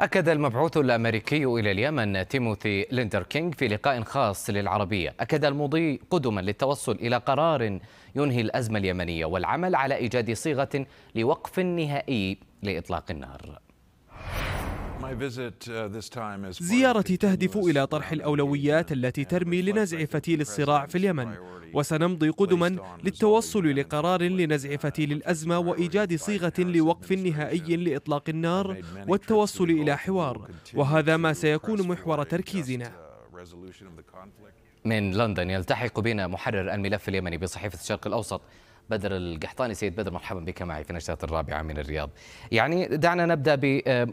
أكد المبعوث الأمريكي إلى اليمن تيموثي ليندر كينغ في لقاء خاص للعربية أكد المضي قدما للتوصل إلى قرار ينهي الأزمة اليمنية والعمل على إيجاد صيغة لوقف نهائي لإطلاق النار Uh, زيارتي تهدف إلى طرح الأولويات التي ترمي لنزع فتيل الصراع في اليمن وسنمضي قدما للتوصل لقرار لنزع فتيل الأزمة وإيجاد صيغة لوقف نهائي لإطلاق النار والتوصل إلى حوار وهذا ما سيكون محور تركيزنا uh, من لندن يلتحق بنا محرر الملف اليمني بصحيفة الشرق الأوسط بدر القحطاني سيد بدر مرحبا بك معي في نشرة الرابعة من الرياض يعني دعنا نبدأ ب آه،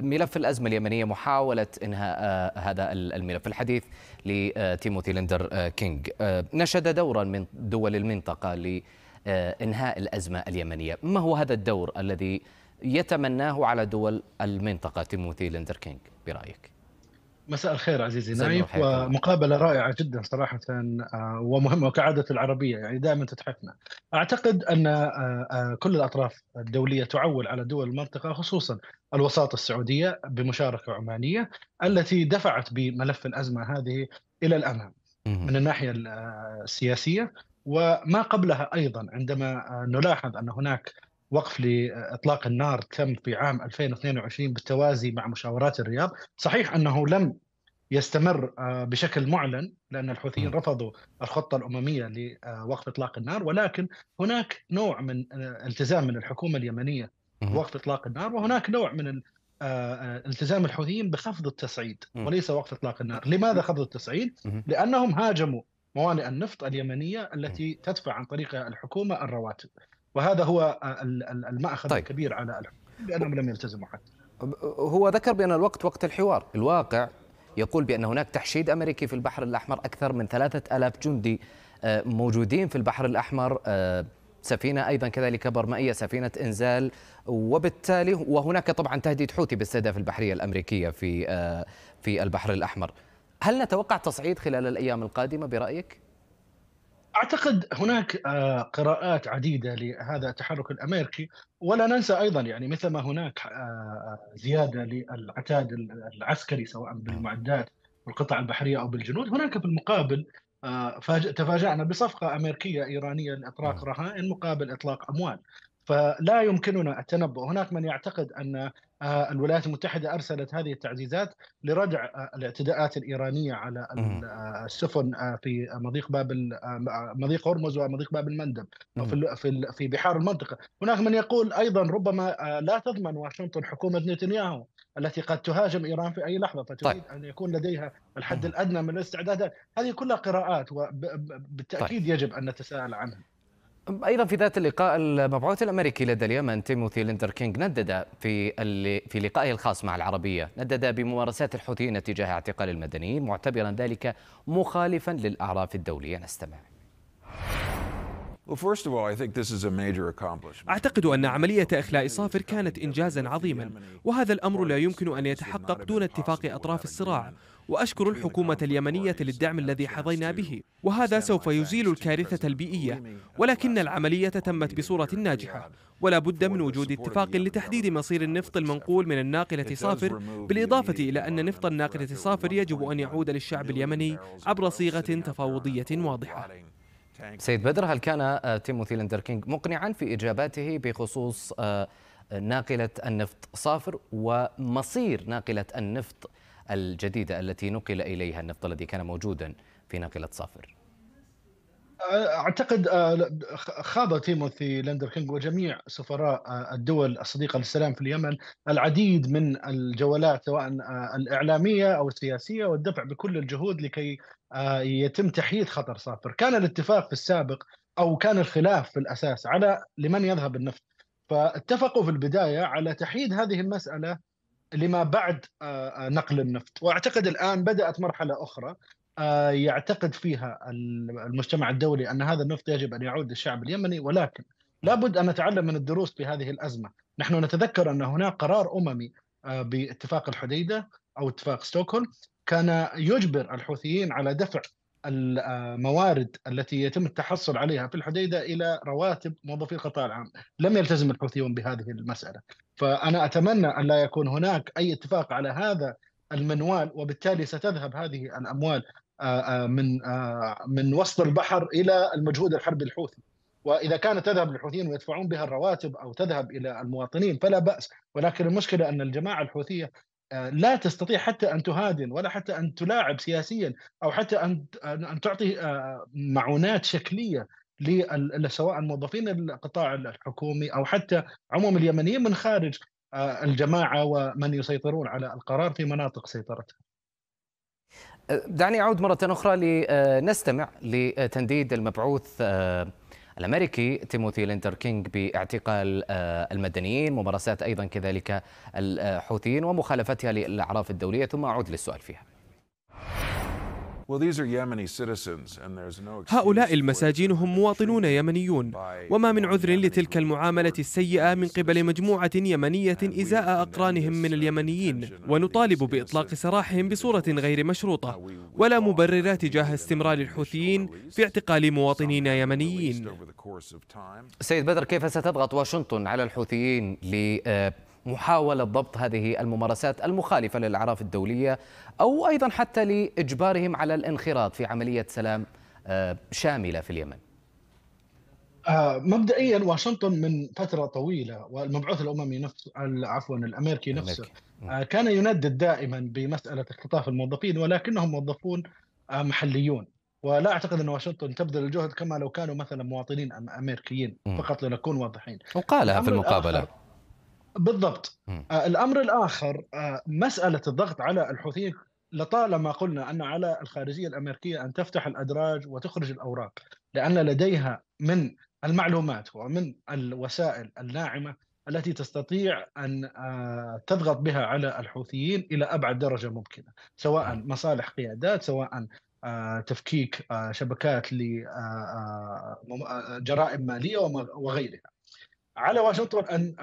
ملف الأزمة اليمنية محاولة إنهاء آه، هذا الملف الحديث لتيموثي آه، ليندر آه، كينج نشد دورا من دول المنطقة لإنهاء الأزمة اليمنية ما هو هذا الدور الذي يتمناه على دول المنطقة تيموثي ليندر كينج برأيك؟ مساء الخير عزيزي نايف ومقابلة رائعة جدا صراحة آه، ومهمة وكعادة العربية يعني دائما تتحفنا أعتقد أن آه، آه، كل الأطراف الدولية تعول على دول المنطقة خصوصا الوساطة السعودية بمشاركة عمانية التي دفعت بملف الأزمة هذه إلى الأمام من الناحية السياسية وما قبلها أيضا عندما نلاحظ أن هناك وقف لاطلاق النار تم في عام 2022 بالتوازي مع مشاورات الرياض، صحيح انه لم يستمر آه، بشكل معلن لان الحوثيين رفضوا الخطه الامميه لوقف اطلاق النار ولكن هناك نوع من آه، التزام من الحكومه اليمنيه بوقف اطلاق النار وهناك نوع من آه، التزام الحوثيين بخفض التصعيد وليس وقف اطلاق النار، لماذا خفض التصعيد؟ لانهم هاجموا موانئ النفط اليمنيه التي تدفع عن طريقها الحكومه الرواتب. وهذا هو المأخذ طيب. الكبير على الحكومة بأنهم لم يلتزموا حتى هو ذكر بأن الوقت وقت الحوار الواقع يقول بأن هناك تحشيد أمريكي في البحر الأحمر أكثر من ثلاثة ألاف جندي آه، موجودين في البحر الأحمر آه، سفينة أيضا كذلك برمائية سفينة إنزال وبالتالي وهناك طبعا تهديد حوثي باستهداف البحرية الأمريكية في آه، في البحر الأحمر هل نتوقع تصعيد خلال الأيام القادمة برأيك؟ اعتقد هناك آه، قراءات عديده لهذا التحرك الامريكي ولا ننسى ايضا يعني مثل ما هناك آه، آه، زياده للعتاد العسكري سواء بالمعدات والقطع البحريه او بالجنود هناك بالمقابل تفاجأنا بصفقة أمريكية إيرانية لإطلاق نعم. رهائن مقابل إطلاق أموال فلا يمكننا التنبؤ هناك من يعتقد أن آه، الولايات المتحدة أرسلت هذه التعزيزات لردع آه، الاعتداءات الإيرانية على آه، السفن في مضيق باب مضيق هرمز ومضيق باب المندب في في بحار المنطقة هناك من يقول أيضا ربما لا تضمن واشنطن حكومة نتنياهو التي قد تهاجم ايران في اي لحظه فتريد طيب. ان يكون لديها الحد الادنى من الاستعدادات هذه كلها قراءات وبالتاكيد طيب. يجب ان نتساءل عنها أيضا في ذات اللقاء المبعوث الأمريكي لدى اليمن تيموثي ليندر كينج ندد في في لقائه الخاص مع العربية ندد بممارسات الحوثيين تجاه اعتقال المدنيين معتبرا ذلك مخالفا للأعراف الدولية نستمع أعتقد أن عملية إخلاء صافر كانت إنجازا عظيما وهذا الأمر لا يمكن أن يتحقق دون اتفاق أطراف الصراع وأشكر الحكومة اليمنية للدعم الذي حظينا به وهذا سوف يزيل الكارثة البيئية ولكن العملية تمت بصورة ناجحة ولا بد من وجود اتفاق لتحديد مصير النفط المنقول من الناقلة صافر بالإضافة إلى أن نفط الناقلة صافر يجب أن يعود للشعب اليمني عبر صيغة تفاوضية واضحة سيد بدر هل كان آه، تيموثي لندر كينج مقنعا في إجاباته بخصوص آه، ناقلة النفط صافر ومصير ناقلة النفط الجديدة التي نقل إليها النفط الذي كان موجودا في ناقلة صافر آه، اعتقد خاض تيموثي لندر كينج وجميع سفراء الدول الصديقه للسلام في اليمن العديد من الجولات سواء الاعلاميه او السياسيه والدفع بكل الجهود لكي آه، يتم تحييد خطر صافر كان الاتفاق في السابق او كان الخلاف في الاساس على لمن يذهب النفط فاتفقوا في البدايه على تحييد هذه المساله لما بعد آه، آه، نقل النفط واعتقد الان بدات مرحله اخرى يعتقد فيها المجتمع الدولي ان هذا النفط يجب ان يعود للشعب اليمني ولكن لابد ان نتعلم من الدروس في هذه الازمه، نحن نتذكر ان هناك قرار اممي باتفاق الحديده او اتفاق ستوكهولم كان يجبر الحوثيين على دفع الموارد التي يتم التحصل عليها في الحديده الى رواتب موظفي القطاع العام، لم يلتزم الحوثيون بهذه المساله، فانا اتمنى ان لا يكون هناك اي اتفاق على هذا المنوال وبالتالي ستذهب هذه الاموال آه، آه، من آه، من وسط البحر الى المجهود الحربي الحوثي. واذا كانت تذهب للحوثيين ويدفعون بها الرواتب او تذهب الى المواطنين فلا باس، ولكن المشكله ان الجماعه الحوثيه آه، لا تستطيع حتى ان تهادن ولا حتى ان تلاعب سياسيا او حتى ان ان تعطي آه، معونات شكليه سواء موظفين القطاع الحكومي او حتى عموم اليمنيين من خارج آه، الجماعه ومن يسيطرون على القرار في مناطق سيطرتها. دعني اعود مره اخرى لنستمع لتنديد المبعوث الامريكي تيموثي لينتر كينج باعتقال آه، المدنيين ممارسات ايضا كذلك الحوثيين ومخالفتها للاعراف الدوليه ثم اعود للسؤال فيها هؤلاء المساجين هم مواطنون يمنيون وما من عذر لتلك المعاملة السيئة من قبل مجموعة يمنية إزاء أقرانهم من uh, اليمنيين ونطالب بإطلاق سراحهم بصورة غير مشروطة ولا مبرر تجاه استمرار الحوثيين في اعتقال مواطنين يمنيين سيد بدر كيف ستضغط واشنطن على الحوثيين ل آه، محاولة ضبط هذه الممارسات المخالفة للأعراف الدولية أو أيضا حتى لإجبارهم على الانخراط في عملية سلام آه، شاملة في اليمن آه، مبدئيا واشنطن من فتره طويله والمبعوث الاممي نفسه عفوا الامريكي نفسه آه، كان يندد دائما بمساله اختطاف الموظفين ولكنهم موظفون محليون ولا اعتقد ان واشنطن تبذل الجهد كما لو كانوا مثلا مواطنين امريكيين فقط لنكون واضحين وقالها في المقابله بالضبط آه الامر الاخر آه مساله الضغط على الحوثيين لطالما قلنا ان على الخارجيه الامريكيه ان تفتح الادراج وتخرج الاوراق لان لديها من المعلومات ومن الوسائل الناعمه التي تستطيع ان آه، تضغط بها على الحوثيين الى ابعد درجه ممكنه، سواء مصالح قيادات، سواء آه، تفكيك آه، شبكات لجرائم ماليه وغيرها. على واشنطن ان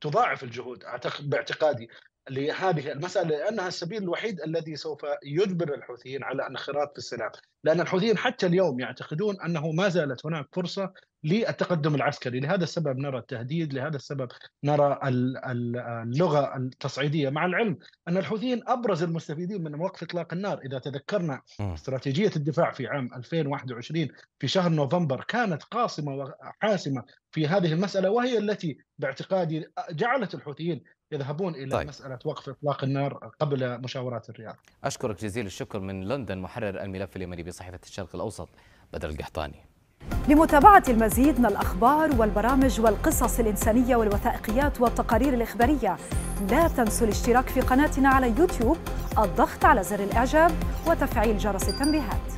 تضاعف الجهود باعتقادي لهذه المسألة لأنها السبيل الوحيد الذي سوف يجبر الحوثيين على الانخراط في السلام لأن الحوثيين حتى اليوم يعتقدون أنه ما زالت هناك فرصة للتقدم العسكري لهذا السبب نرى التهديد لهذا السبب نرى اللغة التصعيدية مع العلم أن الحوثيين أبرز المستفيدين من وقف إطلاق النار إذا تذكرنا استراتيجية الدفاع في عام 2021 في شهر نوفمبر كانت قاصمة وحاسمة في هذه المسألة وهي التي باعتقادي جعلت الحوثيين يذهبون الى طيب. مساله وقف اطلاق النار قبل مشاورات الرياض. اشكرك جزيل الشكر من لندن محرر الملف اليمني بصحيفه الشرق الاوسط بدر القحطاني. لمتابعة المزيد من الأخبار والبرامج والقصص الإنسانية والوثائقيات والتقارير الإخبارية لا تنسوا الاشتراك في قناتنا على يوتيوب الضغط على زر الإعجاب وتفعيل جرس التنبيهات